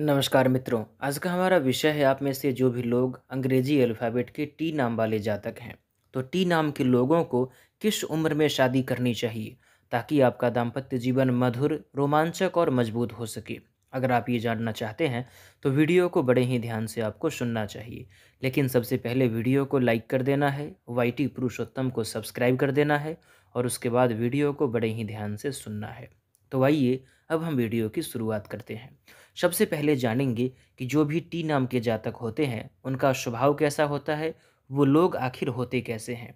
नमस्कार मित्रों आज का हमारा विषय है आप में से जो भी लोग अंग्रेजी अल्फ़ाबेट के टी नाम वाले जातक हैं तो टी नाम के लोगों को किस उम्र में शादी करनी चाहिए ताकि आपका दाम्पत्य जीवन मधुर रोमांचक और मजबूत हो सके अगर आप ये जानना चाहते हैं तो वीडियो को बड़े ही ध्यान से आपको सुनना चाहिए लेकिन सबसे पहले वीडियो को लाइक कर देना है वाई टी पुरुषोत्तम को सब्सक्राइब कर देना है और उसके बाद वीडियो को बड़े ही ध्यान से सुनना है तो आइए अब हम वीडियो की शुरुआत करते हैं सबसे पहले जानेंगे कि जो भी टी नाम के जातक होते हैं उनका स्वभाव कैसा होता है वो लोग आखिर होते कैसे हैं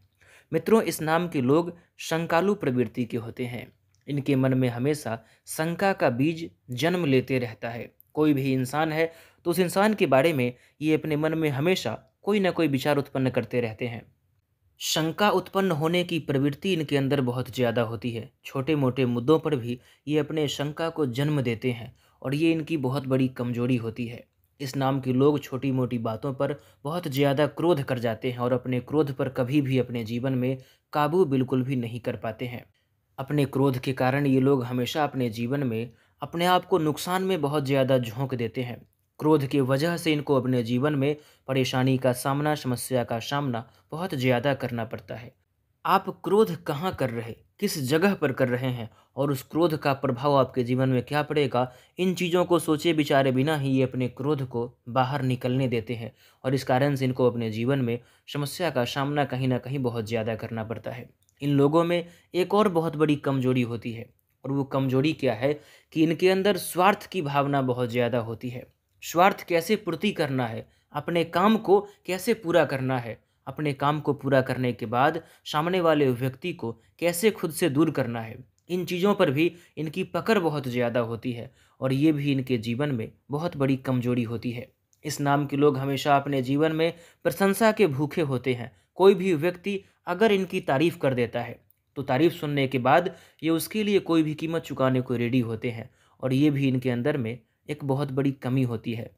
मित्रों इस नाम के लोग शंकालु प्रवृत्ति के होते हैं इनके मन में हमेशा शंका का बीज जन्म लेते रहता है कोई भी इंसान है तो उस इंसान के बारे में ये अपने मन में हमेशा कोई ना कोई विचार उत्पन्न करते रहते हैं शंका उत्पन्न होने की प्रवृत्ति इनके अंदर बहुत ज़्यादा होती है छोटे मोटे मुद्दों पर भी ये अपने शंका को जन्म देते हैं और ये इनकी बहुत बड़ी कमजोरी होती है इस नाम के लोग छोटी मोटी बातों पर बहुत ज़्यादा क्रोध कर जाते हैं और अपने क्रोध पर कभी भी अपने जीवन में काबू बिल्कुल भी नहीं कर पाते हैं अपने क्रोध के कारण ये लोग हमेशा अपने जीवन में अपने आप को नुकसान में बहुत ज़्यादा झोंक देते हैं क्रोध की वजह से इनको अपने जीवन में परेशानी का सामना समस्या का सामना बहुत ज़्यादा करना पड़ता है आप क्रोध कहाँ कर रहे किस जगह पर कर रहे हैं और उस क्रोध का प्रभाव आपके जीवन में क्या पड़ेगा इन चीज़ों को सोचे विचारे बिना ही ये अपने क्रोध को बाहर निकलने देते हैं और इस कारण से इनको अपने जीवन में समस्या का सामना कहीं ना कहीं बहुत ज़्यादा करना पड़ता है इन लोगों में एक और बहुत बड़ी कमजोरी होती है और वो कमजोरी क्या है कि इनके अंदर स्वार्थ की भावना बहुत ज़्यादा होती है स्वार्थ कैसे पूर्ति करना है अपने काम को कैसे पूरा करना है अपने काम को पूरा करने के बाद सामने वाले व्यक्ति को कैसे खुद से दूर करना है इन चीज़ों पर भी इनकी पकड़ बहुत ज़्यादा होती है और ये भी इनके जीवन में बहुत बड़ी कमजोरी होती है इस नाम के लोग हमेशा अपने जीवन में प्रशंसा के भूखे होते हैं कोई भी व्यक्ति अगर इनकी तारीफ़ कर देता है तो तारीफ़ सुनने के बाद ये उसके लिए कोई भी कीमत चुकाने को रेडी होते हैं और ये भी इनके अंदर में एक बहुत बड़ी कमी होती है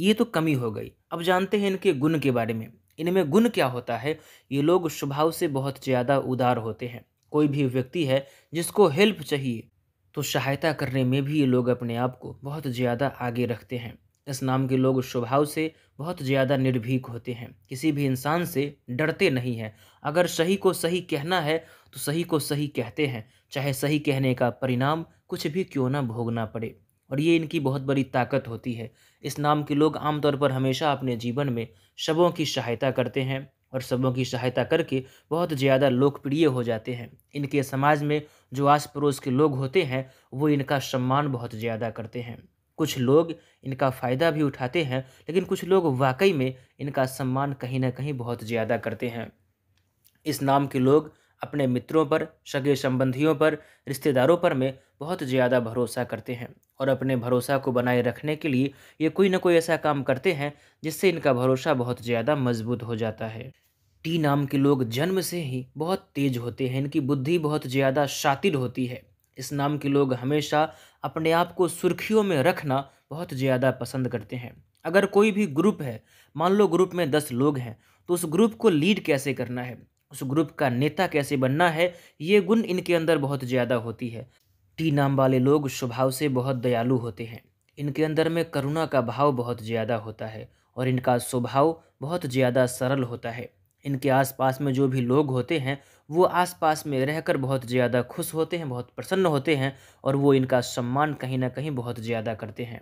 ये तो कमी हो गई अब जानते हैं इनके गुण के बारे में इनमें गुण क्या होता है ये लोग स्वभाव से बहुत ज़्यादा उदार होते हैं कोई भी व्यक्ति है जिसको हेल्प चाहिए तो सहायता करने में भी ये लोग अपने आप को बहुत ज़्यादा आगे रखते हैं इस नाम के लोग स्वभाव से बहुत ज़्यादा निर्भीक होते हैं किसी भी इंसान से डरते नहीं हैं अगर सही को सही कहना है तो सही को सही कहते हैं चाहे सही कहने का परिणाम कुछ भी क्यों ना भोगना पड़े और ये इनकी बहुत बड़ी ताकत होती है इस नाम के लोग आमतौर पर हमेशा अपने जीवन में शवों की सहायता करते हैं और शवों की सहायता करके बहुत ज़्यादा लोकप्रिय हो जाते हैं इनके समाज में जो आस पड़ोस के लोग होते हैं वो इनका सम्मान बहुत ज़्यादा करते हैं कुछ लोग इनका फ़ायदा भी उठाते हैं लेकिन कुछ लोग वाकई में इनका सम्मान कहीं ना कहीं बहुत ज़्यादा करते हैं इस नाम के लोग अपने मित्रों पर सगे संबंधियों पर रिश्तेदारों पर में बहुत ज़्यादा भरोसा करते हैं और अपने भरोसा को बनाए रखने के लिए ये कोई ना कोई ऐसा काम करते हैं जिससे इनका भरोसा बहुत ज़्यादा मजबूत हो जाता है टी नाम के लोग जन्म से ही बहुत तेज होते हैं इनकी बुद्धि बहुत ज़्यादा शातिर होती है इस नाम के लोग हमेशा अपने आप को सुर्खियों में रखना बहुत ज़्यादा पसंद करते हैं अगर कोई भी ग्रुप है मान लो ग्रुप में दस लोग हैं तो उस ग्रुप को लीड कैसे करना है उस ग्रुप का नेता कैसे बनना है ये गुण इनके अंदर बहुत ज़्यादा होती है टी नाम वाले लोग स्वभाव से बहुत दयालु होते हैं इनके अंदर में करुणा का भाव बहुत ज़्यादा होता है और इनका स्वभाव बहुत ज़्यादा सरल होता है इनके आसपास में जो भी लोग होते हैं वो आसपास में रहकर बहुत ज़्यादा खुश होते हैं बहुत प्रसन्न होते हैं और वो इनका सम्मान कहीं ना कहीं बहुत ज़्यादा करते हैं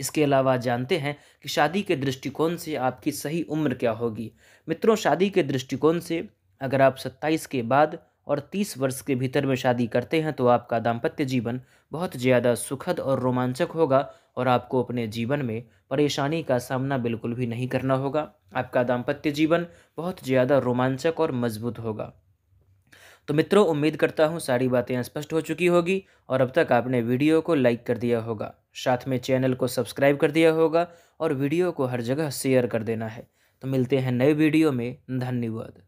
इसके अलावा जानते हैं कि शादी के दृष्टिकोण से आपकी सही उम्र क्या होगी मित्रों शादी के दृष्टिकोण से अगर आप 27 के बाद और 30 वर्ष के भीतर में शादी करते हैं तो आपका दाम्पत्य जीवन बहुत ज़्यादा सुखद और रोमांचक होगा और आपको अपने जीवन में परेशानी का सामना बिल्कुल भी नहीं करना होगा आपका दाम्पत्य जीवन बहुत ज़्यादा रोमांचक और मजबूत होगा तो मित्रों उम्मीद करता हूँ सारी बातें स्पष्ट हो चुकी होगी और अब तक आपने वीडियो को लाइक कर दिया होगा साथ में चैनल को सब्सक्राइब कर दिया होगा और वीडियो को हर जगह शेयर कर देना है तो मिलते हैं नए वीडियो में धन्यवाद